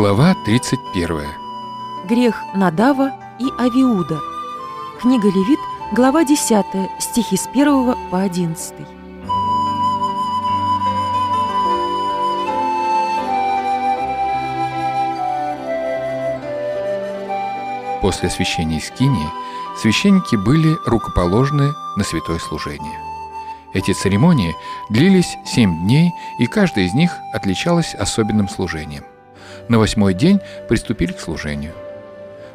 Глава 31. Грех Надава и Авиуда. Книга Левит, глава 10, стихи с 1 по 11. После освящения скинии священники были рукоположены на святое служение. Эти церемонии длились семь дней, и каждая из них отличалась особенным служением. На восьмой день приступили к служению.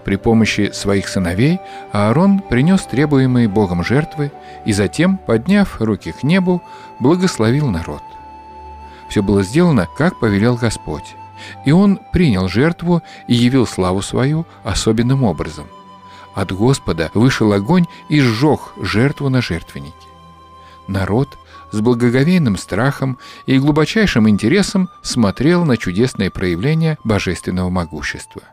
При помощи своих сыновей Аарон принес требуемые Богом жертвы и затем, подняв руки к небу, благословил народ. Все было сделано, как повелел Господь. И он принял жертву и явил славу свою особенным образом. От Господа вышел огонь и сжег жертву на жертвеннике. Народ с благоговейным страхом и глубочайшим интересом смотрел на чудесное проявление божественного могущества.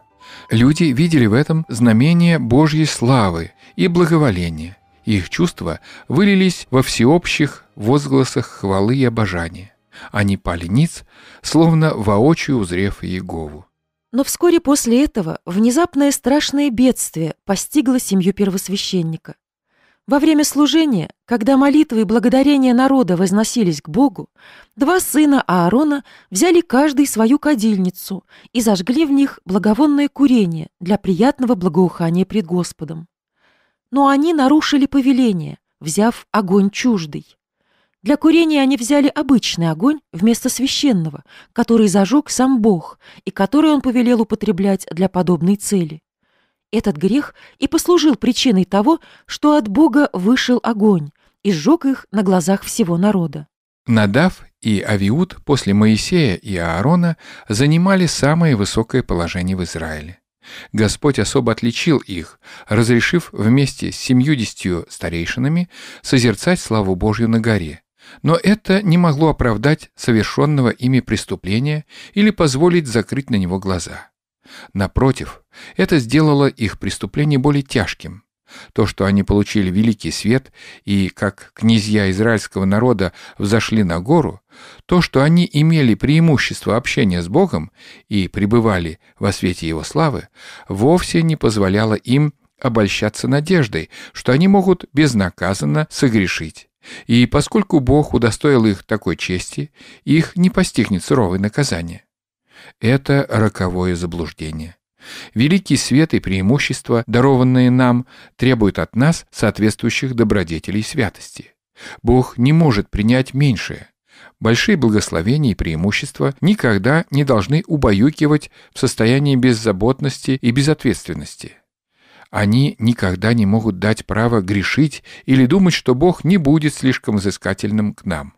Люди видели в этом знамение Божьей славы и благоволения. Их чувства вылились во всеобщих возгласах хвалы и обожания. Они пали ниц, словно воочию узрев Иегову. Но вскоре после этого внезапное страшное бедствие постигло семью первосвященника. Во время служения, когда молитвы и благодарения народа возносились к Богу, два сына Аарона взяли каждый свою кадильницу и зажгли в них благовонное курение для приятного благоухания пред Господом. Но они нарушили повеление, взяв огонь чуждый. Для курения они взяли обычный огонь вместо священного, который зажег сам Бог и который он повелел употреблять для подобной цели. Этот грех и послужил причиной того, что от Бога вышел огонь и сжег их на глазах всего народа. Надав и Авиуд после Моисея и Аарона занимали самое высокое положение в Израиле. Господь особо отличил их, разрешив вместе с семьюдесятью старейшинами созерцать славу Божью на горе. Но это не могло оправдать совершенного ими преступления или позволить закрыть на него глаза. Напротив, это сделало их преступление более тяжким. То, что они получили великий свет и, как князья израильского народа, взошли на гору, то, что они имели преимущество общения с Богом и пребывали во свете Его славы, вовсе не позволяло им обольщаться надеждой, что они могут безнаказанно согрешить. И поскольку Бог удостоил их такой чести, их не постигнет суровое наказание. Это роковое заблуждение. Великий свет и преимущества, дарованные нам, требуют от нас соответствующих добродетелей святости. Бог не может принять меньшее. Большие благословения и преимущества никогда не должны убаюкивать в состоянии беззаботности и безответственности. Они никогда не могут дать право грешить или думать, что Бог не будет слишком взыскательным к нам.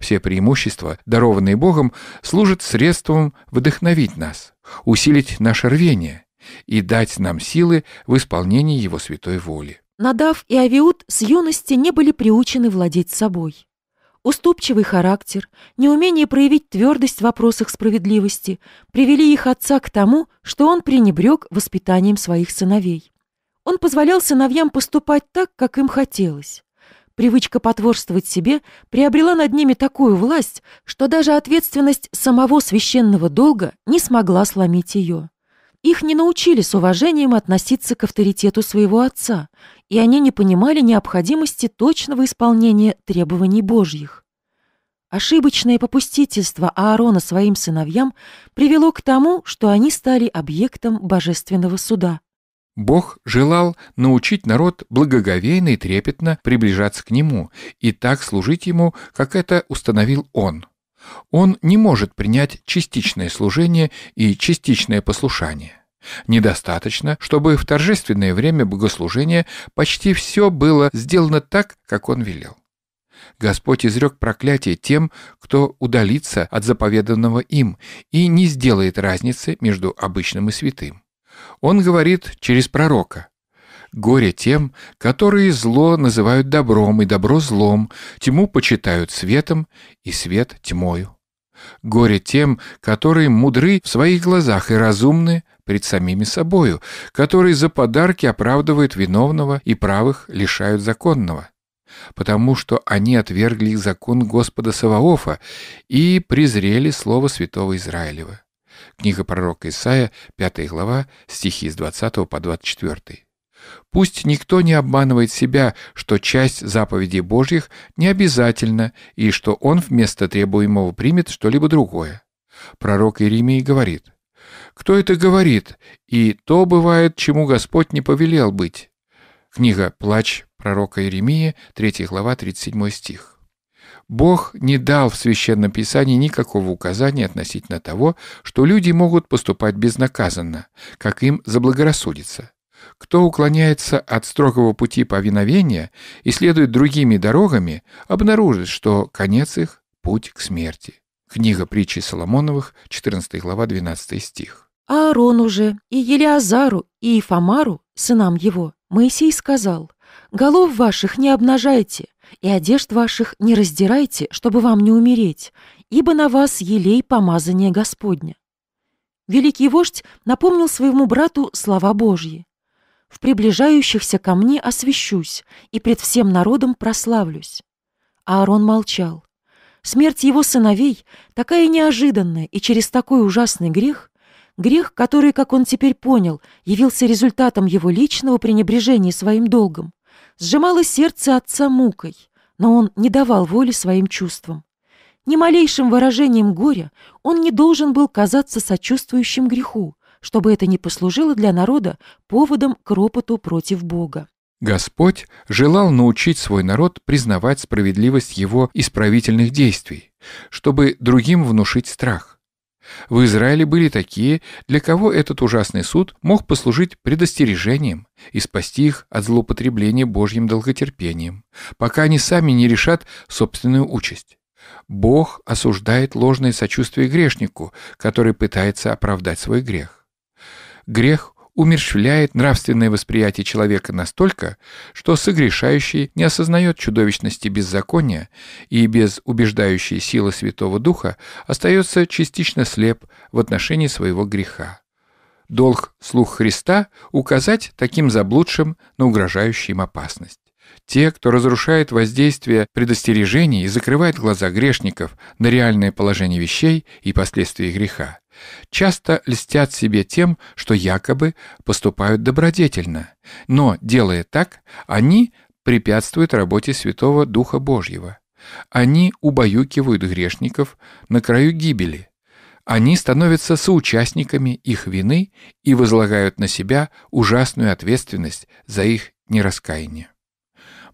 Все преимущества, дарованные Богом, служат средством вдохновить нас, усилить наше рвение и дать нам силы в исполнении Его святой воли. Надав и Авиуд с юности не были приучены владеть собой. Уступчивый характер, неумение проявить твердость в вопросах справедливости привели их отца к тому, что он пренебрег воспитанием своих сыновей. Он позволял сыновьям поступать так, как им хотелось. Привычка потворствовать себе приобрела над ними такую власть, что даже ответственность самого священного долга не смогла сломить ее. Их не научили с уважением относиться к авторитету своего отца, и они не понимали необходимости точного исполнения требований Божьих. Ошибочное попустительство Аарона своим сыновьям привело к тому, что они стали объектом божественного суда – Бог желал научить народ благоговейно и трепетно приближаться к Нему и так служить Ему, как это установил Он. Он не может принять частичное служение и частичное послушание. Недостаточно, чтобы в торжественное время богослужения почти все было сделано так, как Он велел. Господь изрек проклятие тем, кто удалится от заповеданного им и не сделает разницы между обычным и святым. Он говорит через пророка. Горе тем, которые зло называют добром, и добро злом, тьму почитают светом, и свет тьмою. Горе тем, которые мудры в своих глазах и разумны пред самими собою, которые за подарки оправдывают виновного и правых лишают законного потому что они отвергли закон Господа Саваофа и презрели слово святого Израилева. Книга пророка Исаия, 5 глава, стихи с 20 по 24. Пусть никто не обманывает себя, что часть заповедей Божьих не обязательна и что он вместо требуемого примет что-либо другое. Пророк Иеремий говорит, «Кто это говорит? И то бывает, чему Господь не повелел быть». Книга «Плач» пророка Иеремии, 3 глава, 37 стих. Бог не дал в Священном Писании никакого указания относительно того, что люди могут поступать безнаказанно, как им заблагорассудится. Кто уклоняется от строгого пути повиновения и следует другими дорогами, обнаружит, что конец их – путь к смерти. Книга притчи Соломоновых, 14 глава, 12 стих. Аарон уже и Елиазару и Ифамару, сынам его, Моисей сказал, «Голов ваших не обнажайте, и одежд ваших не раздирайте, чтобы вам не умереть, ибо на вас елей помазание Господня». Великий вождь напомнил своему брату слова Божьи. «В приближающихся ко мне освящусь и пред всем народом прославлюсь». Аарон молчал. Смерть его сыновей, такая неожиданная и через такой ужасный грех, грех, который, как он теперь понял, явился результатом его личного пренебрежения своим долгом, сжимало сердце отца мукой, но он не давал воли своим чувствам. Ни малейшим выражением горя он не должен был казаться сочувствующим греху, чтобы это не послужило для народа поводом к ропоту против Бога. Господь желал научить свой народ признавать справедливость его исправительных действий, чтобы другим внушить страх. В Израиле были такие, для кого этот ужасный суд мог послужить предостережением и спасти их от злоупотребления Божьим долготерпением, пока они сами не решат собственную участь. Бог осуждает ложное сочувствие грешнику, который пытается оправдать свой грех. Грех умерщвляет нравственное восприятие человека настолько, что согрешающий не осознает чудовищности беззакония и без убеждающей силы Святого Духа остается частично слеп в отношении своего греха. Долг слух Христа – указать таким заблудшим на угрожающую им опасность. Те, кто разрушает воздействие предостережений и закрывает глаза грешников на реальное положение вещей и последствия греха, Часто льстят себе тем, что якобы поступают добродетельно, но, делая так, они препятствуют работе Святого Духа Божьего. Они убаюкивают грешников на краю гибели. Они становятся соучастниками их вины и возлагают на себя ужасную ответственность за их нераскаяние.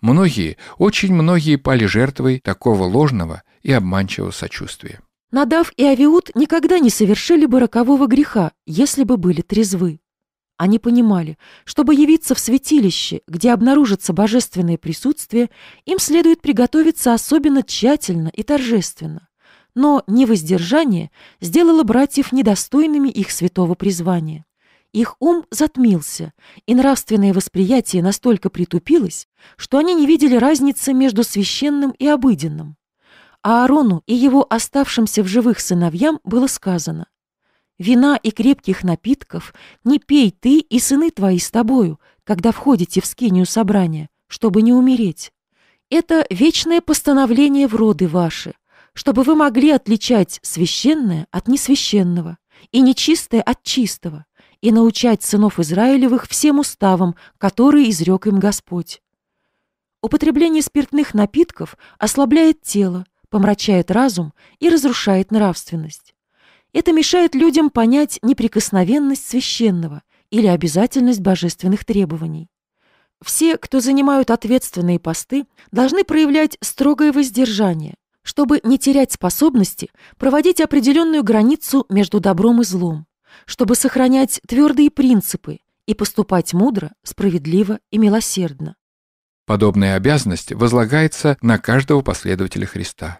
Многие, очень многие пали жертвой такого ложного и обманчивого сочувствия. Надав и Авиут никогда не совершили бы рокового греха, если бы были трезвы. Они понимали, чтобы явиться в святилище, где обнаружится божественное присутствие, им следует приготовиться особенно тщательно и торжественно. Но невоздержание сделало братьев недостойными их святого призвания. Их ум затмился, и нравственное восприятие настолько притупилось, что они не видели разницы между священным и обыденным. Аарону и его оставшимся в живых сыновьям было сказано, «Вина и крепких напитков не пей ты и сыны твои с тобою, когда входите в скинию собрания, чтобы не умереть. Это вечное постановление в роды ваши, чтобы вы могли отличать священное от несвященного и нечистое от чистого, и научать сынов Израилевых всем уставам, которые изрек им Господь. Употребление спиртных напитков ослабляет тело, помрачает разум и разрушает нравственность. Это мешает людям понять неприкосновенность священного или обязательность божественных требований. Все, кто занимают ответственные посты, должны проявлять строгое воздержание, чтобы не терять способности проводить определенную границу между добром и злом, чтобы сохранять твердые принципы и поступать мудро, справедливо и милосердно. Подобная обязанность возлагается на каждого последователя Христа.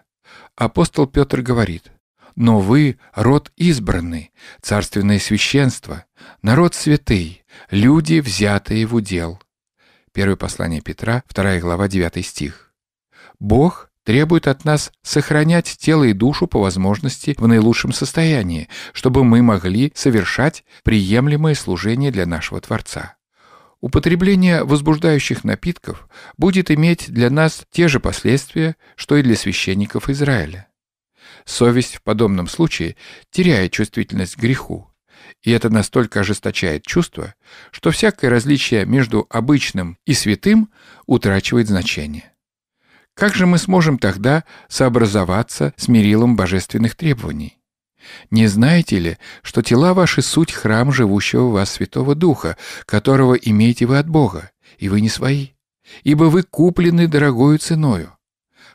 Апостол Петр говорит, «Но вы – род избранный, царственное священство, народ святый, люди, взятые в удел». Первое послание Петра, 2 глава, 9 стих. Бог – требует от нас сохранять тело и душу по возможности в наилучшем состоянии, чтобы мы могли совершать приемлемое служение для нашего Творца. Употребление возбуждающих напитков будет иметь для нас те же последствия, что и для священников Израиля. Совесть в подобном случае теряет чувствительность к греху, и это настолько ожесточает чувство, что всякое различие между обычным и святым утрачивает значение. Как же мы сможем тогда сообразоваться с мерилом божественных требований? Не знаете ли, что тела ваши суть храм живущего в вас Святого Духа, которого имеете вы от Бога, и вы не свои? Ибо вы куплены дорогою ценою.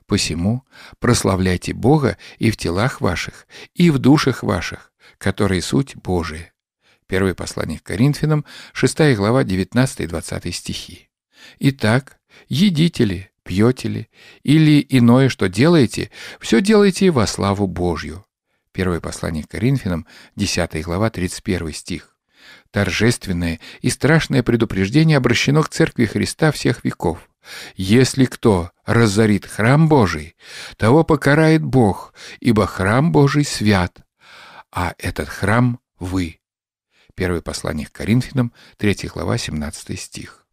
Посему прославляйте Бога и в телах ваших, и в душах ваших, которые суть Божия. Первое послание к Коринфянам, 6 глава, 19-20 стихи. Итак, едите ли, пьете ли, или иное, что делаете, все делайте во славу Божью. Первое послание к Коринфянам, 10 глава, 31 стих. Торжественное и страшное предупреждение обращено к Церкви Христа всех веков. «Если кто разорит храм Божий, того покарает Бог, ибо храм Божий свят, а этот храм — вы». Первое послание к Коринфянам, 3 глава, 17 стих.